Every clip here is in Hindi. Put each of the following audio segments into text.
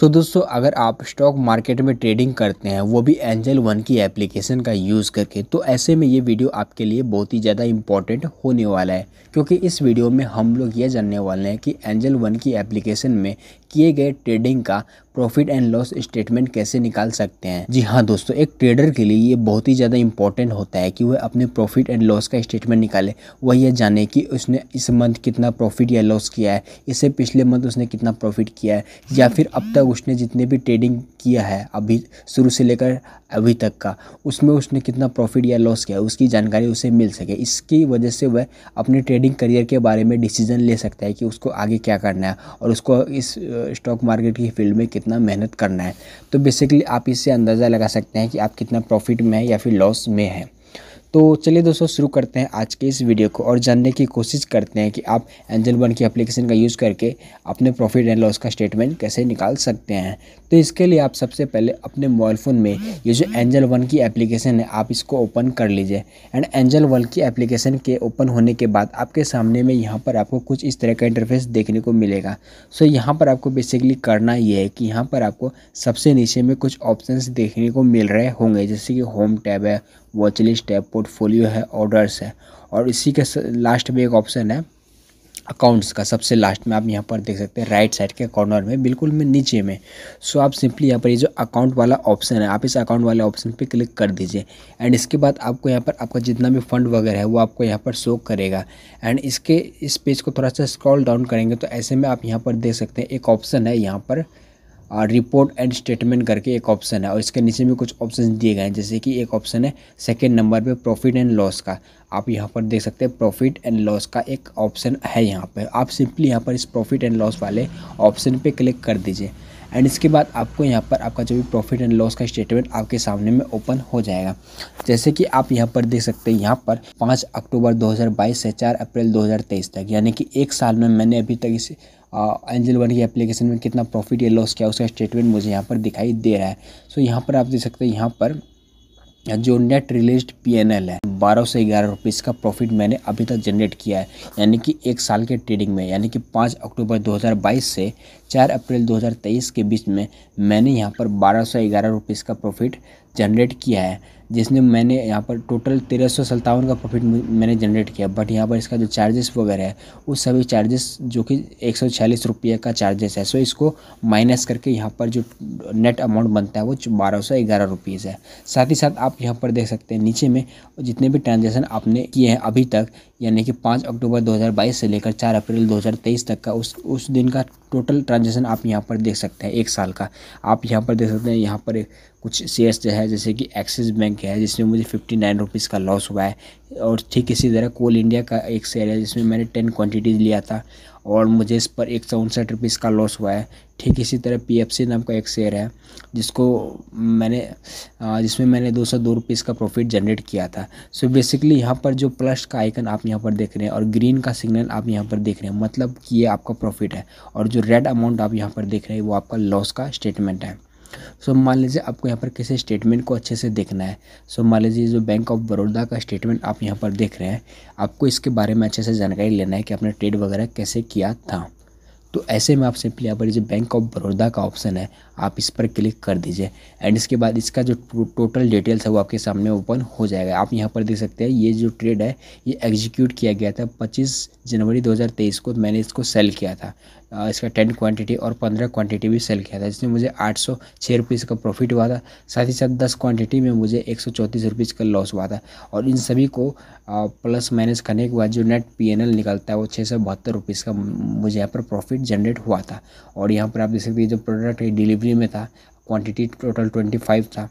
तो दोस्तों अगर आप स्टॉक मार्केट में ट्रेडिंग करते हैं वो भी एंजल वन की एप्लीकेशन का यूज़ करके तो ऐसे में ये वीडियो आपके लिए बहुत ही ज़्यादा इंपॉर्टेंट होने वाला है क्योंकि इस वीडियो में हम लोग ये जानने वाले हैं कि एंजल वन की एप्लीकेशन में किए गए ट्रेडिंग का प्रॉफिट एंड लॉस स्टेटमेंट कैसे निकाल सकते हैं जी हाँ दोस्तों एक ट्रेडर के लिए ये बहुत ही ज़्यादा इंपॉर्टेंट होता है कि वह अपने प्रॉफिट एंड लॉस का स्टेटमेंट निकाले वह यह जाने कि उसने इस मंथ कितना प्रॉफिट या लॉस किया है इससे पिछले मंथ उसने कितना प्रॉफिट किया है या फिर अब तक तक उसने जितने भी ट्रेडिंग किया है अभी शुरू से लेकर अभी तक का उसमें उसने कितना प्रॉफिट या लॉस किया है उसकी जानकारी उसे मिल सके इसकी वजह से वह अपने ट्रेडिंग करियर के बारे में डिसीजन ले सकता है कि उसको आगे क्या करना है और उसको इस स्टॉक मार्केट की फील्ड में कितना मेहनत करना है तो बेसिकली आप इससे अंदाज़ा लगा सकते हैं कि आप कितना प्रॉफिट में या फिर लॉस में हैं तो चलिए दोस्तों शुरू करते हैं आज के इस वीडियो को और जानने की कोशिश करते हैं कि आप एंजल वन की एप्लीकेशन का यूज़ करके अपने प्रॉफिट एंड लॉस का स्टेटमेंट कैसे निकाल सकते हैं तो इसके लिए आप सबसे पहले अपने मोबाइल फ़ोन में ये जो एंजल वन की एप्लीकेशन है आप इसको ओपन कर लीजिए एंड एंजल वन की एप्लीकेशन के ओपन होने के बाद आपके सामने में यहाँ पर आपको कुछ इस तरह का इंटरफेस देखने को मिलेगा सो so, यहाँ पर आपको बेसिकली करना ये है कि यहाँ पर आपको सबसे नीचे में कुछ ऑप्शन देखने को मिल रहे होंगे जैसे कि होम टैब है वॉच लिस्ट है पोर्टफोलियो है ऑर्डर्स है और इसी के लास्ट में एक ऑप्शन है अकाउंट्स का सबसे लास्ट में आप यहाँ पर देख सकते हैं राइट साइड के कॉर्नर में बिल्कुल में नीचे में सो आप सिंपली यहाँ पर ये जो अकाउंट वाला ऑप्शन है आप इस अकाउंट वाले ऑप्शन पे क्लिक कर दीजिए एंड इसके बाद आपको यहाँ पर आपका जितना भी फंड वगैरह है वो आपको यहाँ पर शो करेगा एंड इसके इस पेज को थोड़ा सा स्क्रॉल डाउन करेंगे तो ऐसे में आप यहाँ पर देख सकते हैं एक ऑप्शन है यहाँ पर रिपोर्ट एंड स्टेटमेंट करके एक ऑप्शन है और इसके नीचे में कुछ ऑप्शन दिए गए हैं जैसे कि एक ऑप्शन है सेकेंड नंबर पे प्रॉफिट एंड लॉस का आप यहाँ पर देख सकते हैं प्रॉफिट एंड लॉस का एक ऑप्शन है यहाँ पर आप सिंपली यहाँ पर इस प्रॉफिट एंड लॉस वाले ऑप्शन पर क्लिक कर दीजिए एंड इसके बाद आपको यहाँ पर आपका जो भी प्रॉफिट एंड लॉस का स्टेटमेंट आपके सामने में ओपन हो जाएगा जैसे कि आप यहाँ पर देख सकते हैं यहाँ पर पाँच अक्टूबर 2022 से चार अप्रैल 2023 तक यानी कि एक साल में मैंने अभी तक इस एंजल वन की एप्लीकेशन में कितना प्रॉफिट या लॉस किया उसका स्टेटमेंट मुझे यहाँ पर दिखाई दे रहा है सो so, यहाँ पर आप देख सकते हैं यहाँ पर जो नेट रिलीज पी है बारह से ग्यारह रुपये का प्रॉफिट मैंने अभी तक जनरेट किया है यानी कि एक साल के ट्रेडिंग में यानी कि पाँच अक्टूबर 2022 से चार अप्रैल 2023 के बीच में मैंने यहाँ पर बारह सौ ग्यारह रुपये का प्रॉफिट जनरेट किया है जिसने मैंने यहाँ पर टोटल तेरह सौ सत्तावन का प्रॉफिट मैंने जनरेट किया बट यहाँ पर इसका जो चार्जेस वगैरह है उस सभी चार्जेस जो कि एक सौ छियालीस रुपये का चार्जेस है सो इसको माइनस करके यहाँ पर जो नेट अमाउंट बनता है वो बारह सौ ग्यारह रुपीज़ है साथ ही साथ आप यहाँ पर देख सकते हैं नीचे में जितने भी ट्रांजेक्शन आपने किए हैं अभी तक यानी कि पाँच अक्टूबर बाईस से लेकर चार अप्रैल तेईस तक का उस उस दिन का टोटल ट्रांजेक्शन आप यहाँ पर देख सकते हैं एक साल का आप यहाँ पर देख सकते हैं यहाँ पर कुछ शेयर्स है जैसे कि एक्सिस बैंक किया है जिसमें मुझे फिफ्टी नाइन रुपीज़ का लॉस हुआ है और ठीक इसी तरह कोल इंडिया का एक शेयर है जिसमें मैंने टेन क्वांटिटीज़ लिया था और मुझे इस पर एक सौ उनसठ रुपीज़ का लॉस हुआ है ठीक इसी तरह पीएफसी नाम का एक शेयर है जिसको मैंने जिसमें मैंने दो सौ दो रुपीज़ का प्रॉफिट जनरेट किया था सो बेसिकली यहाँ पर जो प्लस का आइकन आप यहाँ पर देख रहे हैं और ग्रीन का सिग्नल आप यहाँ पर देख रहे हैं मतलब कि ये आपका प्रॉफिट है और जो रेड अमाउंट आप यहाँ पर देख रहे हैं वो आपका लॉस का स्टेटमेंट है सो मान लीजिए आपको यहाँ पर किसी स्टेटमेंट को अच्छे से देखना है सो मान लीजिए जो बैंक ऑफ बड़ौदा का स्टेटमेंट आप यहाँ पर देख रहे हैं आपको इसके बारे में अच्छे से जानकारी लेना है कि आपने ट्रेड वगैरह कैसे किया था तो ऐसे में आप सिंपली यहाँ पर जो बैंक ऑफ बड़ौदा का ऑप्शन है आप इस पर क्लिक कर दीजिए एंड इसके बाद इसका जो टोटल डिटेल्स है वो आपके सामने ओपन हो जाएगा आप यहाँ पर देख सकते हैं ये जो ट्रेड है ये एग्जीक्यूट किया गया था 25 जनवरी 2023 को मैंने इसको सेल किया था इसका टेन क्वांटिटी और पंद्रह क्वांटिटी भी सेल किया था जिसमें मुझे आठ सौ छः रुपीज़ का प्रॉफिट हुआ था साथ ही साथ दस क्वांटिटी में मुझे एक सौ चौंतीस रुपीज़ का लॉस हुआ था और इन सभी को प्लस माइनस करने के बाद जो नेट पी एन एल निकलता है वो छः सौ बहत्तर रुपीज़ का मुझे यहाँ पर प्रॉफिट जनरेट हुआ था और यहाँ पर आप देख सकते हैं जो प्रोडक्ट डिलीवरी में था क्वान्टिटी टोटल ट्वेंटी फाइव था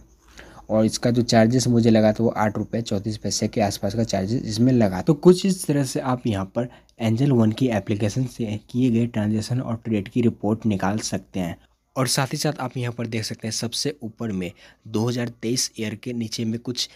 और इसका जो चार्जेस मुझे लगा था वो आठ रुपये चौंतीस पैसे के आसपास का चार्जेस इसमें लगा तो कुछ इस तरह से आप यहाँ पर एंजल वन की एप्लीकेशन से किए गए ट्रांजेक्शन और ट्रेड की रिपोर्ट निकाल सकते हैं और साथ ही साथ आप यहाँ पर देख सकते हैं सबसे ऊपर में 2023 ईयर के नीचे में कुछ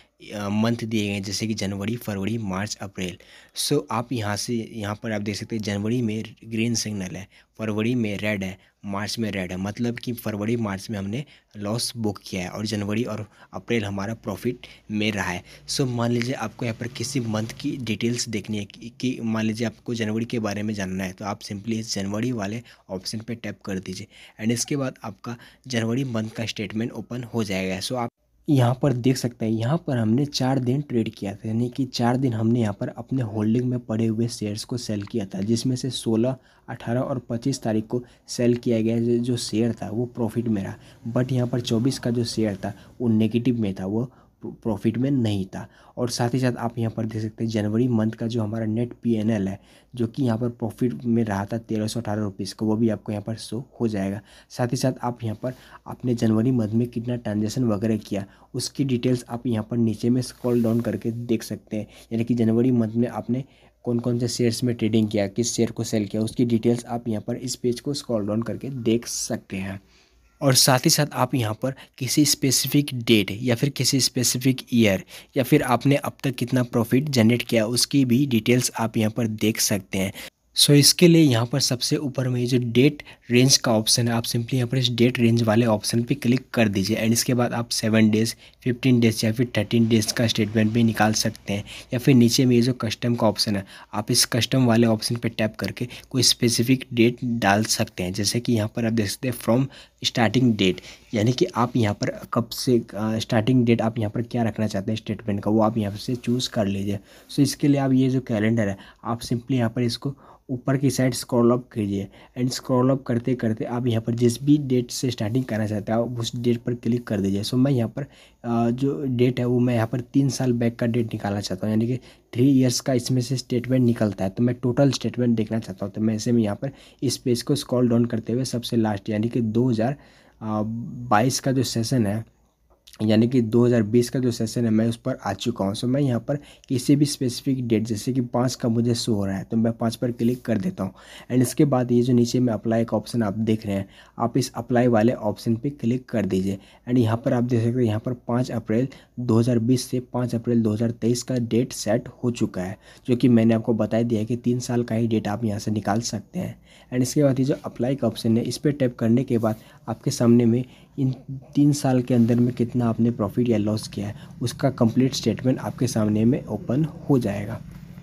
मंथ दिए गए हैं जैसे कि जनवरी फरवरी मार्च अप्रैल सो आप यहाँ से यहाँ पर आप देख सकते हैं जनवरी में ग्रीन सिग्नल है फरवरी में रेड है मार्च में रेड है मतलब कि फरवरी मार्च में हमने लॉस बुक किया है और जनवरी और अप्रैल हमारा प्रॉफिट में रहा है सो मान लीजिए आपको यहाँ पर किसी मंथ की डिटेल्स देखनी है कि, कि मान लीजिए आपको जनवरी के बारे में जानना है तो आप सिंपली इस जनवरी वाले ऑप्शन पर टैप कर दीजिए एंड इसके बाद आपका जनवरी मंथ का स्टेटमेंट ओपन हो जाएगा सो आप यहाँ पर देख सकते हैं यहाँ पर हमने चार दिन ट्रेड किया था यानी कि चार दिन हमने यहाँ पर अपने होल्डिंग में पड़े हुए शेयर्स को सेल किया था जिसमें से 16, 18 और 25 तारीख को सेल किया गया जो शेयर था वो प्रॉफिट में रहा बट यहाँ पर 24 का जो शेयर था वो नेगेटिव में था वो प्रॉफिट में नहीं था और साथ ही साथ आप यहाँ पर देख सकते हैं जनवरी मंथ का जो हमारा नेट पीएनएल है जो कि यहाँ पर प्रॉफिट में रहा था तेरह सौ अठारह रुपीज़ का वो भी आपको यहाँ पर शो हो जाएगा साथ ही साथ आप यहाँ पर आपने जनवरी मंथ में कितना ट्रांजेक्शन वगैरह किया उसकी डिटेल्स आप यहाँ पर नीचे में स्क्रॉल डाउन करके देख सकते हैं यानी कि जनवरी मंथ में आपने कौन कौन से शेयर्स में ट्रेडिंग किया किस शेयर को सेल किया उसकी डिटेल्स आप यहाँ पर इस पेज को स्क्रॉल डाउन करके देख सकते हैं और साथ ही साथ आप यहाँ पर किसी स्पेसिफिक डेट या फिर किसी स्पेसिफिक ईयर या फिर आपने अब तक कितना प्रॉफिट जनरेट किया उसकी भी डिटेल्स आप यहाँ पर देख सकते हैं सो so, इसके लिए यहाँ पर सबसे ऊपर में ये जो डेट रेंज का ऑप्शन है आप सिंपली यहाँ पर इस डेट रेंज वाले ऑप्शन पे क्लिक कर दीजिए एंड इसके बाद आप सेवन डेज़ फिफ्टीन डेज़ या फिर थर्टीन डेज़ का स्टेटमेंट भी निकाल सकते हैं या फिर नीचे में ये जो कस्टम का ऑप्शन है आप इस कस्टम वाले ऑप्शन पे टैप करके कोई स्पेसिफिक डेट डाल सकते हैं जैसे कि यहाँ पर आप देख सकते हैं फ्रॉम स्टार्टिंग डेट यानी कि आप यहाँ पर कब से स्टार्टिंग डेट आप यहाँ पर क्या रखना चाहते हैं स्टेटमेंट का वो आप यहाँ से चूज़ कर लीजिए सो so, इसके लिए आप ये जो कैलेंडर है आप सिंपली यहाँ पर इसको ऊपर की साइड स्क्रॉल अप कीजिए एंड स्क्रॉल अप करते करते आप यहाँ पर जिस भी डेट से स्टार्टिंग करना चाहते हैं आप उस डेट पर क्लिक कर दीजिए सो मैं यहाँ पर जो डेट है वो मैं यहाँ पर तीन साल बैक का डेट निकालना चाहता हूँ यानी कि थ्री इयर्स का इसमें से स्टेटमेंट निकलता है तो मैं टोटल स्टेटमेंट देखना चाहता हूँ तो मैं इसे में यहाँ पर इस पेज को स्क्रॉल डाउन करते हुए सबसे लास्ट यानी कि दो का जो सेशन है यानी कि 2020 का जो सेशन है मैं उस पर आ चुका हूँ सो मैं यहाँ पर किसी भी स्पेसिफिक डेट जैसे कि पाँच का मुझे शो हो रहा है तो मैं पाँच पर क्लिक कर देता हूँ एंड इसके बाद ये जो नीचे में अप्लाई का ऑप्शन आप देख रहे हैं आप इस अप्लाई वाले ऑप्शन पे क्लिक कर दीजिए एंड यहाँ पर आप देख सकते हैं यहाँ पर पाँच अप्रैल दो से पाँच अप्रैल दो का डेट सेट हो चुका है जो कि मैंने आपको बता दिया है कि तीन साल का ही डेट आप यहाँ से निकाल सकते हैं एंड इसके बाद ये जो अप्लाई का ऑप्शन है इस पर टैप करने के बाद आपके सामने में इन तीन साल के अंदर में कितना आपने प्रॉफिट या लॉस किया है उसका कंप्लीट स्टेटमेंट आपके सामने में ओपन हो जाएगा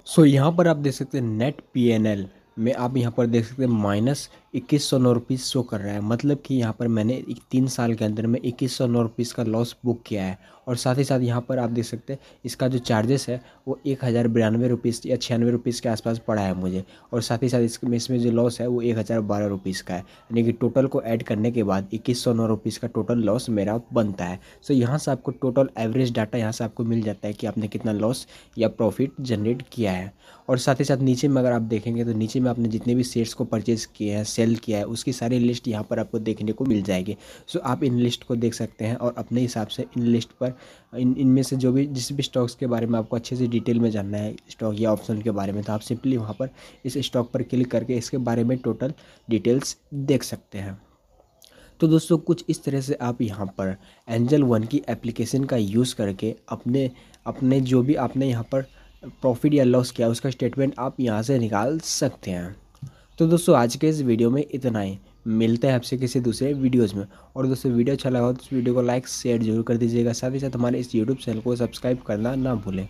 सो so, यहाँ पर आप देख सकते हैं नेट पी में आप यहाँ पर देख सकते हैं माइनस इक्कीस सौ नौ रुपीज़ शो कर रहा है मतलब कि यहाँ पर मैंने तीन साल के अंदर में इक्कीस सौ नौ रुपीज़ का लॉस बुक किया है और साथ ही साथ यहाँ पर आप देख सकते हैं इसका जो चार्जेस है वो एक हज़ार बिरानवे रुपीज़ या छियानवे रुपीज़ के आसपास पड़ा है मुझे और साथ ही साथ इसमें इसमें जो लॉस है वो एक हज़ार बारह रुपीज़ का है यानी कि टोटल को ऐड करने के बाद इक्कीस सौ नौ रुपीज़ का टोटल लॉस मेरा बनता है सो यहाँ से आपको टोटल एवरेज डाटा यहाँ से आपको मिल जाता है कि आपने कितना लॉस या प्रॉफिट जनरेट किया है और साथ ही साथ नीचे में अगर आप देखेंगे तो नीचे में आपने जितने भी शेयर्स को परचेज़ किए हैं सेल किया है उसकी सारी लिस्ट यहाँ पर आपको देखने को मिल जाएगी सो आप इन लिस्ट को देख सकते हैं और अपने हिसाब से इन लिस्ट पर इन इनमें से जो भी जिस भी स्टॉक्स के बारे में आपको अच्छे से डिटेल में जानना है स्टॉक या ऑप्शन के बारे में तो आप सिंपली वहाँ पर इस स्टॉक पर क्लिक करके इसके बारे में टोटल डिटेल्स देख सकते हैं तो दोस्तों कुछ इस तरह से आप यहाँ पर एंजल वन की एप्लीकेशन का यूज़ करके अपने अपने जो भी आपने यहाँ पर प्रॉफिट या लॉस किया उसका स्टेटमेंट आप यहाँ से निकाल सकते हैं तो दोस्तों आज के इस वीडियो में इतना ही मिलते हैं आपसे किसी दूसरे वीडियोस में और दोस्तों वीडियो अच्छा लगा हो तो इस वीडियो को लाइक शेयर जरूर कर दीजिएगा साथ ही साथ हमारे इस यूट्यूब चैनल को सब्सक्राइब करना ना भूलें